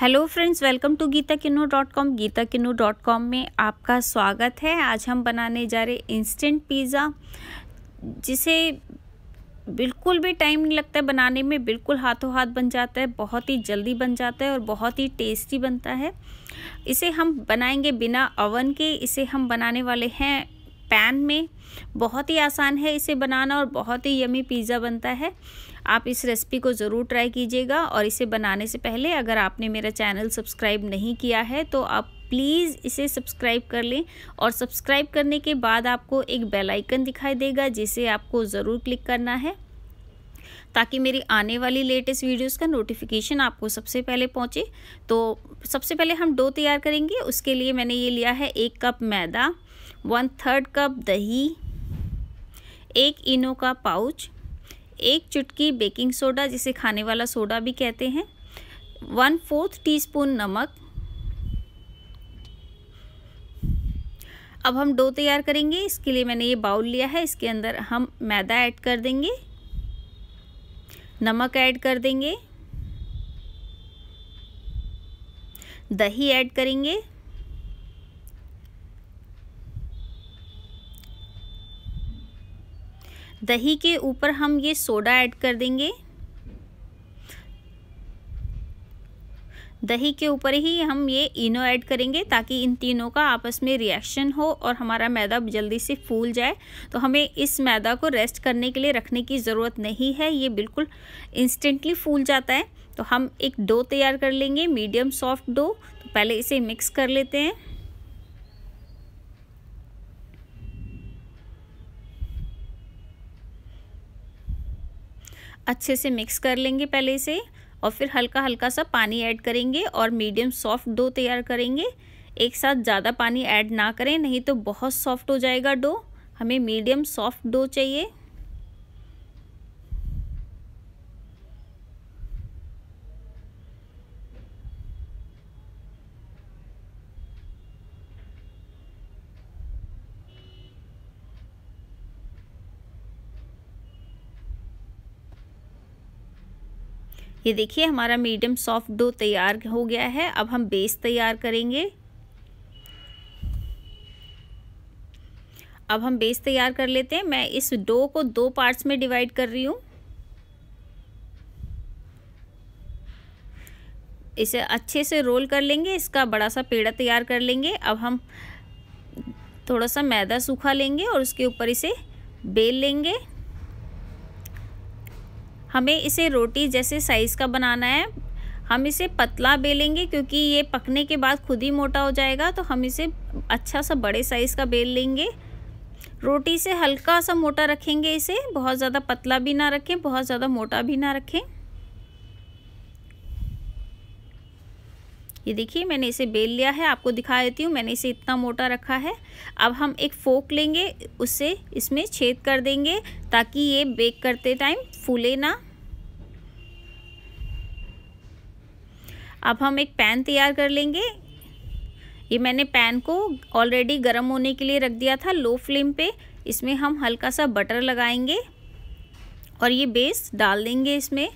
hello friends welcome to Geeta Kinnu dot com Geeta Kinnu dot com में आपका स्वागत है आज हम बनाने जा रहे इंस्टेंट पिज़्ज़ा जिसे बिल्कुल भी टाइम नहीं लगता है बनाने में बिल्कुल हाथों हाथ बन जाता है बहुत ही जल्दी बन जाता है और बहुत ही टेस्टी बनता है इसे हम बनाएंगे बिना ओवन के इसे हम बनाने वाले हैं पैन में बहुत ही आसान है इसे बनाना और बहुत ही यमी पिज़्ज़ा बनता है आप इस रेसिपी को ज़रूर ट्राई कीजिएगा और इसे बनाने से पहले अगर आपने मेरा चैनल सब्सक्राइब नहीं किया है तो आप प्लीज़ इसे सब्सक्राइब कर लें और सब्सक्राइब करने के बाद आपको एक बेल आइकन दिखाई देगा जिसे आपको ज़रूर क्लिक करना है ताकि मेरी आने वाली लेटेस्ट वीडियोस का नोटिफिकेशन आपको सबसे पहले पहुंचे तो सबसे पहले हम डो तैयार करेंगे उसके लिए मैंने ये लिया है एक कप मैदा वन थर्ड कप दही एक इनो का पाउच एक चुटकी बेकिंग सोडा जिसे खाने वाला सोडा भी कहते हैं वन फोर्थ टीस्पून नमक अब हम डो तैयार करेंगे इसके लिए मैंने ये बाउल लिया है इसके अंदर हम मैदा ऐड कर देंगे नमक ऐड कर देंगे दही ऐड करेंगे दही के ऊपर हम ये सोडा ऐड कर देंगे दही के ऊपर ही हम ये इनो ऐड करेंगे ताकि इन तीनों का आपस में रिएक्शन हो और हमारा मैदा जल्दी से फूल जाए तो हमें इस मैदा को रेस्ट करने के लिए रखने की ज़रूरत नहीं है ये बिल्कुल इंस्टेंटली फूल जाता है तो हम एक डो तैयार कर लेंगे मीडियम सॉफ्ट डो तो पहले इसे मिक्स कर लेते हैं अच्छे से मिक्स कर लेंगे पहले से और फिर हल्का हल्का सा पानी ऐड करेंगे और मीडियम सॉफ्ट डो तैयार करेंगे एक साथ ज़्यादा पानी ऐड ना करें नहीं तो बहुत सॉफ्ट हो जाएगा डो हमें मीडियम सॉफ्ट डो चाहिए ये देखिए हमारा मीडियम सॉफ्ट डो तैयार हो गया है अब हम बेस तैयार करेंगे अब हम बेस तैयार कर लेते हैं मैं इस डो को दो पार्ट्स में डिवाइड कर रही हूँ इसे अच्छे से रोल कर लेंगे इसका बड़ा सा पेड़ा तैयार कर लेंगे अब हम थोड़ा सा मैदा सूखा लेंगे और उसके ऊपर इसे बेल लेंगे हमें इसे रोटी जैसे साइज़ का बनाना है हम इसे पतला बेलेंगे क्योंकि ये पकने के बाद खुद ही मोटा हो जाएगा तो हम इसे अच्छा सा बड़े साइज़ का बेल लेंगे रोटी से हल्का सा मोटा रखेंगे इसे बहुत ज़्यादा पतला भी ना रखें बहुत ज़्यादा मोटा भी ना रखें ये देखिए मैंने इसे बेल लिया है आपको दिखा देती हूँ मैंने इसे इतना मोटा रखा है अब हम एक फोक लेंगे उससे इसमें छेद कर देंगे ताकि ये बेक करते टाइम फूले ना अब हम एक पैन तैयार कर लेंगे ये मैंने पैन को ऑलरेडी गर्म होने के लिए रख दिया था लो फ्लेम पे इसमें हम हल्का सा बटर लगाएंगे और ये बेस डाल देंगे इसमें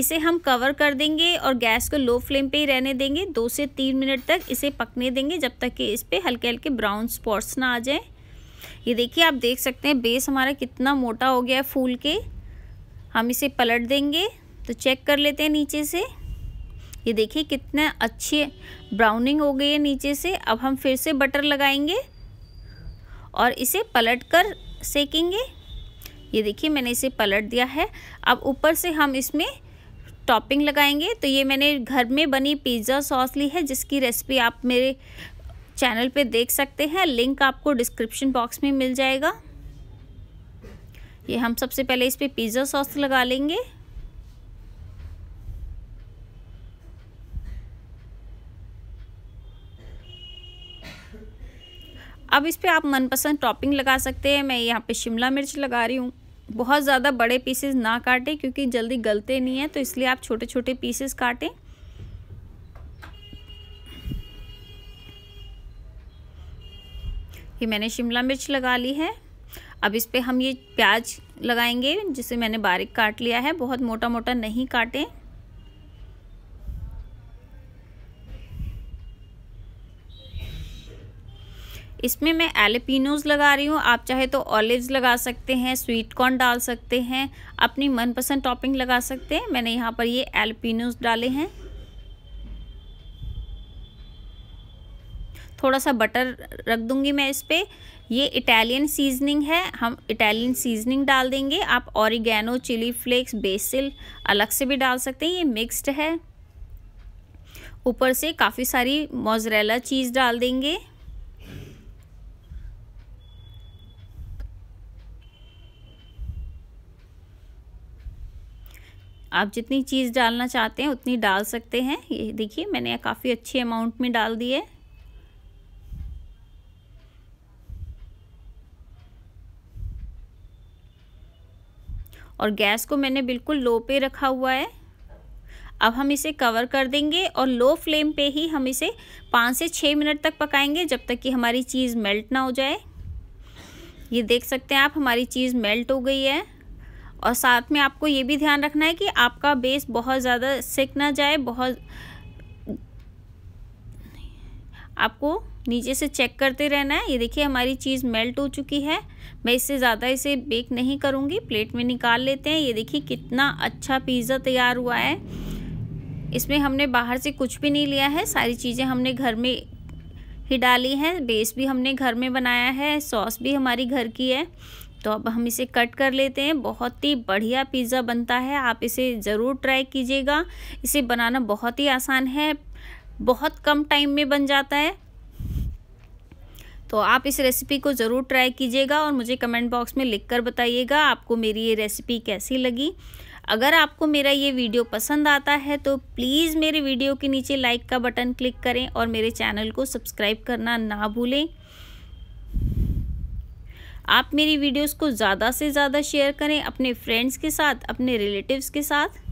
इसे हम कवर कर देंगे और गैस को लो फ्लेम पे ही रहने देंगे दो से तीन मिनट तक इसे पकने देंगे जब तक कि इस पर हल्के हल्के ब्राउन स्पॉट्स ना आ जाएं ये देखिए आप देख सकते हैं बेस हमारा कितना मोटा हो गया है फूल के हम इसे पलट देंगे तो चेक कर लेते हैं नीचे से ये देखिए कितना अच्छी ब्राउनिंग हो गई है नीचे से अब हम फिर से बटर लगाएंगे और इसे पलट कर सेकेंगे ये देखिए मैंने इसे पलट दिया है अब ऊपर से हम इसमें टॉपिंग लगाएंगे तो ये मैंने घर में बनी पिज़्ज़ा सॉस ली है जिसकी रेसिपी आप मेरे चैनल पे देख सकते हैं लिंक आपको डिस्क्रिप्शन बॉक्स में मिल जाएगा ये हम सबसे पहले इस पर पिज़्ज़ा सॉस लगा लेंगे अब इस पर आप मनपसंद टॉपिंग लगा सकते हैं मैं यहाँ पे शिमला मिर्च लगा रही हूँ बहुत ज़्यादा बड़े पीसेस ना काटें क्योंकि जल्दी गलते नहीं हैं तो इसलिए आप छोटे छोटे पीसेस काटें ये मैंने शिमला मिर्च लगा ली है अब इस पर हम ये प्याज लगाएंगे जिसे मैंने बारीक काट लिया है बहुत मोटा मोटा नहीं काटें इसमें मैं एलिपिनोज लगा रही हूँ आप चाहे तो ऑलिव्स लगा सकते हैं स्वीट कॉर्न डाल सकते हैं अपनी मनपसंद टॉपिंग लगा सकते हैं मैंने यहाँ पर ये एलिपिनोज डाले हैं थोड़ा सा बटर रख दूंगी मैं इस पर ये इटालियन सीजनिंग है हम इटालियन सीजनिंग डाल देंगे आप ऑरिगेनो चिली फ्लेक्स बेसिल अलग से भी डाल सकते हैं ये मिक्स्ड है ऊपर से काफ़ी सारी मोजरेला चीज़ डाल देंगे आप जितनी चीज़ डालना चाहते हैं उतनी डाल सकते हैं ये देखिए मैंने काफ़ी अच्छे अमाउंट में डाल दिए और गैस को मैंने बिल्कुल लो पे रखा हुआ है अब हम इसे कवर कर देंगे और लो फ्लेम पे ही हम इसे पाँच से छः मिनट तक पकाएंगे जब तक कि हमारी चीज़ मेल्ट ना हो जाए ये देख सकते हैं आप हमारी चीज़ मेल्ट हो गई है और साथ में आपको ये भी ध्यान रखना है कि आपका बेस बहुत ज़्यादा सिक ना जाए बहुत आपको नीचे से चेक करते रहना है ये देखिए हमारी चीज़ मेल्ट हो चुकी है मैं इससे ज़्यादा इसे बेक नहीं करूँगी प्लेट में निकाल लेते हैं ये देखिए कितना अच्छा पिज़्ज़ा तैयार हुआ है इसमें हमने बाहर से कुछ भी नहीं लिया है सारी चीज़ें हमने घर में ही डाली हैं बेस भी हमने घर में बनाया है सॉस भी हमारी घर की है तो अब हम इसे कट कर लेते हैं बहुत ही बढ़िया पिज़्ज़ा बनता है आप इसे ज़रूर ट्राई कीजिएगा इसे बनाना बहुत ही आसान है बहुत कम टाइम में बन जाता है तो आप इस रेसिपी को ज़रूर ट्राई कीजिएगा और मुझे कमेंट बॉक्स में लिख कर बताइएगा आपको मेरी ये रेसिपी कैसी लगी अगर आपको मेरा ये वीडियो पसंद आता है तो प्लीज़ मेरे वीडियो के नीचे लाइक का बटन क्लिक करें और मेरे चैनल को सब्सक्राइब करना ना भूलें आप मेरी वीडियोस को ज़्यादा से ज़्यादा शेयर करें अपने फ्रेंड्स के साथ अपने रिलेटिव्स के साथ